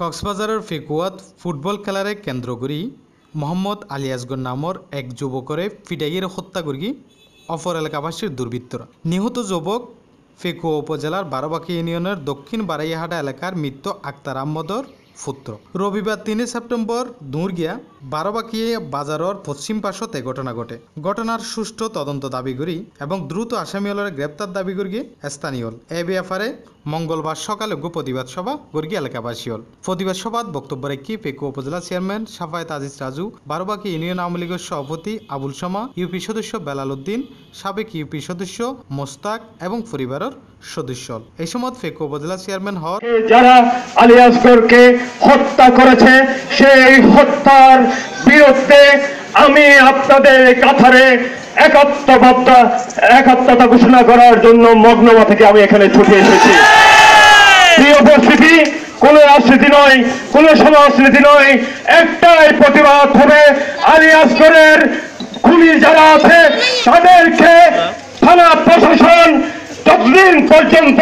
কক্সবাজারের ফেকুয়াত ফুটবল খেলারে কেন্দ্র করি মোহাম্মদ আলী আসগর নামর এক যুবকরে ফিডাইয়ের হত্যা করি অপর এলাকাবাসীর দুর্বৃত্তরা নিহত যুবক ফেকুয়া উপজেলার বারোবাকি ইউনিয়নের দক্ষিণ বারাইয়াহাটা এলাকার মৃত্যু আক্তার আহমদর পুত্র রবিবার তিনে সেপ্টেম্বর দুর্গিয়া বারোবাকি বাজারর পশ্চিম পার্শ্বতে ঘটনা ঘটে ঘটনার সুষ্ঠু তদন্ত দাবি করি এবং দ্রুত আসামিওলের গ্রেপ্তার দাবি করি স্থানীয় এ ব্যাপারে মঙ্গলবার সকালে প্রতিবাদ সভা গর্গি এলাকাবাসী হল প্রতিবাদ সভাত বক্তব্য রেখে পেকু উপজেলা চেয়ারম্যান সাফায়ত আজিজ রাজু বারোবাকি ইউনিয়ন আওয়ামী লীগের সভাপতি আবুল সমা ইউপি সদস্য বেলাল উদ্দিন সাবেক ইউপি সদস্য মোস্তাক এবং পরিবারের সদস্য এই সময় ফেকু উপজেলা চেয়ারম্যান হওয়ার যারা আলী আসগরকে হত্যা করেছে সেই হত্যার আমি আপনাদের কাথারে একাত্মবার্তা একাত্মতা ঘোষণা করার জন্য মগ্নমা থেকে আমি এখানে ছুটে এসেছি পরিস্থিতি কোন রাজনীতি নয় কোন সমাজনীতি নয় একটাই প্রতিবাদ হবে আলী আসগরের খুনি যারা আছে তাদেরকে থানা প্রশাসন ততদিন পর্যন্ত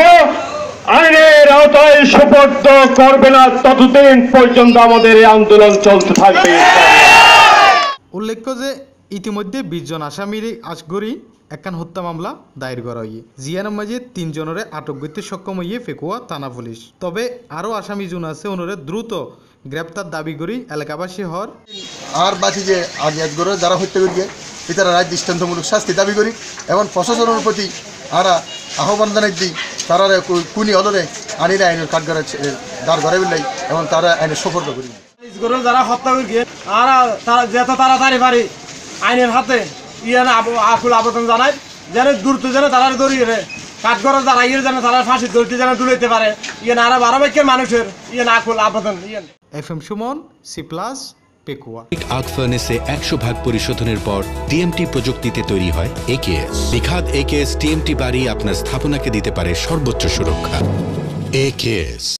আইনের আওতায় সুপর্দ করবে না ততদিন পর্যন্ত আমাদের এই আন্দোলন চলতে থাকবে উল্লেখ্য যে ইতিমধ্যে বিশজন আসামির আশগরি একখান হত্যা মামলা দায়ের করা হইয়ে জিয়ার মাঝে তিনজনের আটক করতে সক্ষম হইয়ে ফেকুয়া থানা পুলিশ তবে আরও আসামি জুন আছে ওনারে দ্রুত গ্রেপ্তার দাবি করি এলাকাবাসী হর আর বাসি যে আগে আজগরে যারা হত্যা করিয়ে এটারা রায় দৃষ্টান্তমূলক শাস্তি দাবি করি এবং প্রশাসনের প্রতি আরা আহ্বান জানাই দিই তারা কুনি অদরে আনিরা আইনের কাঠগড়া দাঁড় ঘরে বিলাই এবং তারা আইনের সফর করি গরু যারা হত্যা করছে আর তারা তাড়াতাড়ি পারি আইনের হাতে ইয়ে আকুল আবেদন জানাই যেন দ্রুত যেন তারা দৌড়িয়ে রে কাজ করে যারা ইয়ে যেন তারা ফাঁসি দৌড়তে যেন তুলিতে পারে ইয়ে আরো বারো বাক্যের মানুষের ইয়ে আকুল আবেদন ইয়ে F M Suman C plus Pekua একশো ভাগ পরিশোধনের পর প্রযুক্তিতে তৈরি হয় আপনার স্থাপনাকে দিতে পারে সর্বোচ্চ সুরক্ষা একেএস